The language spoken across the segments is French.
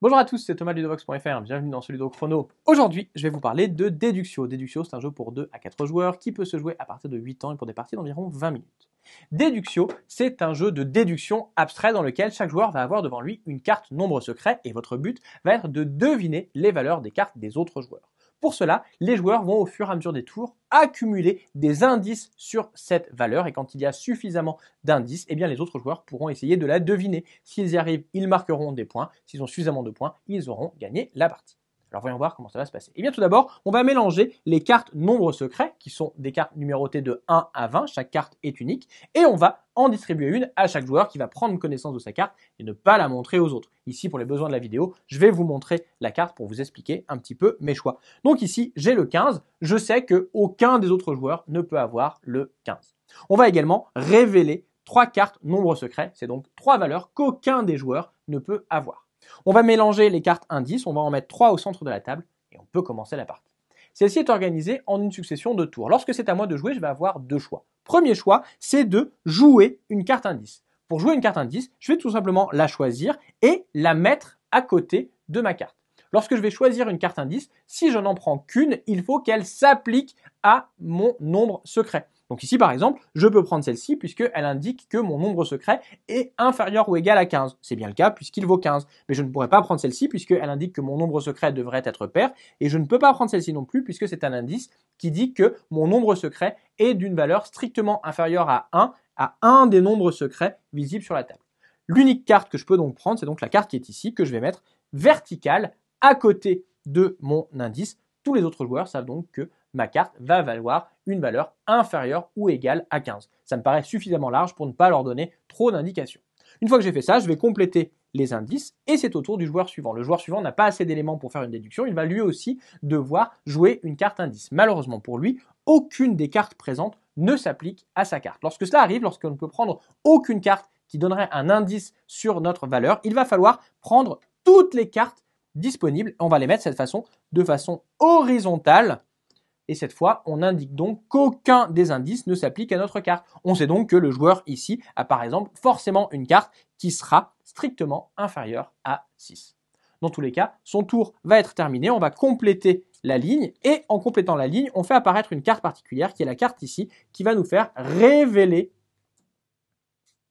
Bonjour à tous, c'est Thomas Ludovox.fr, bienvenue dans ce Ludo Chrono. Aujourd'hui, je vais vous parler de déduction. Déductio, c'est un jeu pour 2 à 4 joueurs qui peut se jouer à partir de 8 ans et pour des parties d'environ 20 minutes. Déductio, c'est un jeu de déduction abstrait dans lequel chaque joueur va avoir devant lui une carte nombre secret et votre but va être de deviner les valeurs des cartes des autres joueurs. Pour cela, les joueurs vont au fur et à mesure des tours accumuler des indices sur cette valeur et quand il y a suffisamment d'indices, eh bien les autres joueurs pourront essayer de la deviner. S'ils y arrivent, ils marqueront des points. S'ils ont suffisamment de points, ils auront gagné la partie. Alors voyons voir comment ça va se passer. Et eh bien tout d'abord, on va mélanger les cartes nombres secrets, qui sont des cartes numérotées de 1 à 20, chaque carte est unique, et on va en distribuer une à chaque joueur qui va prendre connaissance de sa carte et ne pas la montrer aux autres. Ici, pour les besoins de la vidéo, je vais vous montrer la carte pour vous expliquer un petit peu mes choix. Donc ici, j'ai le 15, je sais qu'aucun des autres joueurs ne peut avoir le 15. On va également révéler trois cartes nombres secrets, c'est donc trois valeurs qu'aucun des joueurs ne peut avoir. On va mélanger les cartes indices, on va en mettre trois au centre de la table et on peut commencer la partie. Celle-ci est organisée en une succession de tours. Lorsque c'est à moi de jouer, je vais avoir deux choix. Premier choix, c'est de jouer une carte indice. Pour jouer une carte indice, je vais tout simplement la choisir et la mettre à côté de ma carte. Lorsque je vais choisir une carte indice, si je n'en prends qu'une, il faut qu'elle s'applique à mon nombre secret. Donc ici, par exemple, je peux prendre celle-ci puisqu'elle indique que mon nombre secret est inférieur ou égal à 15. C'est bien le cas puisqu'il vaut 15. Mais je ne pourrais pas prendre celle-ci puisqu'elle indique que mon nombre secret devrait être pair. Et je ne peux pas prendre celle-ci non plus puisque c'est un indice qui dit que mon nombre secret est d'une valeur strictement inférieure à 1, à un des nombres secrets visibles sur la table. L'unique carte que je peux donc prendre, c'est donc la carte qui est ici, que je vais mettre verticale à côté de mon indice. Tous les autres joueurs savent donc que ma carte va valoir une valeur inférieure ou égale à 15. Ça me paraît suffisamment large pour ne pas leur donner trop d'indications. Une fois que j'ai fait ça, je vais compléter les indices et c'est au tour du joueur suivant. Le joueur suivant n'a pas assez d'éléments pour faire une déduction, il va lui aussi devoir jouer une carte indice. Malheureusement pour lui, aucune des cartes présentes ne s'applique à sa carte. Lorsque cela arrive, lorsqu'on ne peut prendre aucune carte qui donnerait un indice sur notre valeur, il va falloir prendre toutes les cartes disponibles. On va les mettre de cette façon, de façon horizontale et cette fois, on indique donc qu'aucun des indices ne s'applique à notre carte. On sait donc que le joueur ici a par exemple forcément une carte qui sera strictement inférieure à 6. Dans tous les cas, son tour va être terminé, on va compléter la ligne et en complétant la ligne, on fait apparaître une carte particulière qui est la carte ici qui va nous faire révéler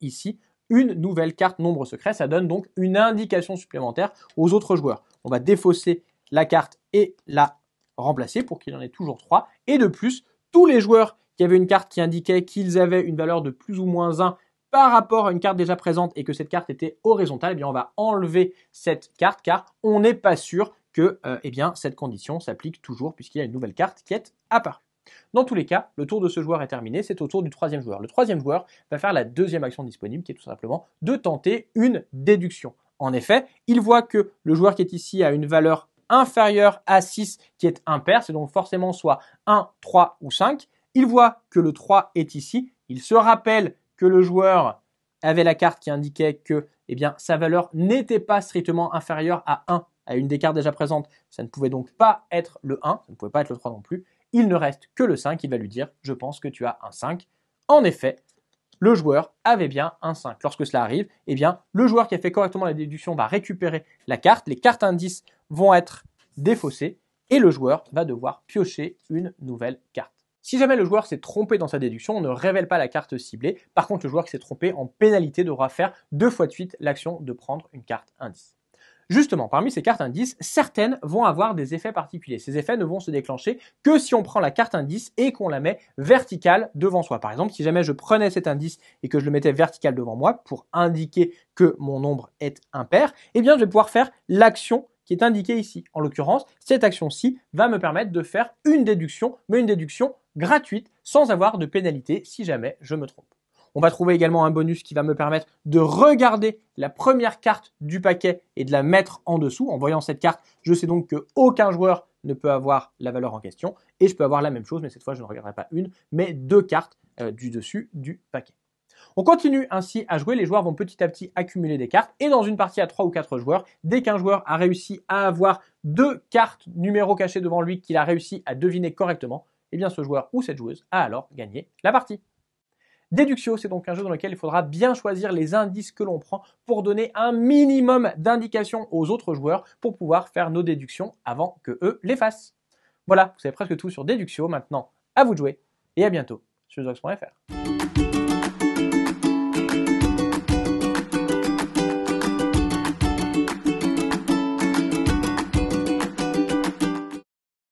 ici une nouvelle carte nombre secret. Ça donne donc une indication supplémentaire aux autres joueurs. On va défausser la carte et la remplacer pour qu'il en ait toujours 3. Et de plus, tous les joueurs qui avaient une carte qui indiquait qu'ils avaient une valeur de plus ou moins 1 par rapport à une carte déjà présente et que cette carte était horizontale, eh bien on va enlever cette carte car on n'est pas sûr que euh, eh bien, cette condition s'applique toujours puisqu'il y a une nouvelle carte qui est apparue. Dans tous les cas, le tour de ce joueur est terminé, c'est au tour du troisième joueur. Le troisième joueur va faire la deuxième action disponible qui est tout simplement de tenter une déduction. En effet, il voit que le joueur qui est ici a une valeur inférieur à 6 qui est impair, c'est donc forcément soit 1, 3 ou 5. Il voit que le 3 est ici, il se rappelle que le joueur avait la carte qui indiquait que eh bien, sa valeur n'était pas strictement inférieure à 1 à une des cartes déjà présentes. Ça ne pouvait donc pas être le 1, ça ne pouvait pas être le 3 non plus. Il ne reste que le 5, il va lui dire je pense que tu as un 5. En effet, le joueur avait bien un 5. Lorsque cela arrive, eh bien, le joueur qui a fait correctement la déduction va récupérer la carte. Les cartes indices vont être défaussées et le joueur va devoir piocher une nouvelle carte. Si jamais le joueur s'est trompé dans sa déduction, on ne révèle pas la carte ciblée. Par contre, le joueur qui s'est trompé en pénalité devra faire deux fois de suite l'action de prendre une carte indice. Justement, parmi ces cartes indices, certaines vont avoir des effets particuliers. Ces effets ne vont se déclencher que si on prend la carte indice et qu'on la met verticale devant soi. Par exemple, si jamais je prenais cet indice et que je le mettais vertical devant moi pour indiquer que mon nombre est impair, eh bien je vais pouvoir faire l'action qui est indiqué ici. En l'occurrence, cette action-ci va me permettre de faire une déduction, mais une déduction gratuite, sans avoir de pénalité si jamais je me trompe. On va trouver également un bonus qui va me permettre de regarder la première carte du paquet et de la mettre en dessous. En voyant cette carte, je sais donc qu'aucun joueur ne peut avoir la valeur en question. Et je peux avoir la même chose, mais cette fois, je ne regarderai pas une, mais deux cartes euh, du dessus du paquet. On continue ainsi à jouer, les joueurs vont petit à petit accumuler des cartes et dans une partie à 3 ou 4 joueurs, dès qu'un joueur a réussi à avoir deux cartes numéro cachées devant lui qu'il a réussi à deviner correctement, eh bien ce joueur ou cette joueuse a alors gagné la partie. Déductio, c'est donc un jeu dans lequel il faudra bien choisir les indices que l'on prend pour donner un minimum d'indications aux autres joueurs pour pouvoir faire nos déductions avant que eux les fassent. Voilà, vous savez presque tout sur Déductio. Maintenant, à vous de jouer et à bientôt sur Zox.fr.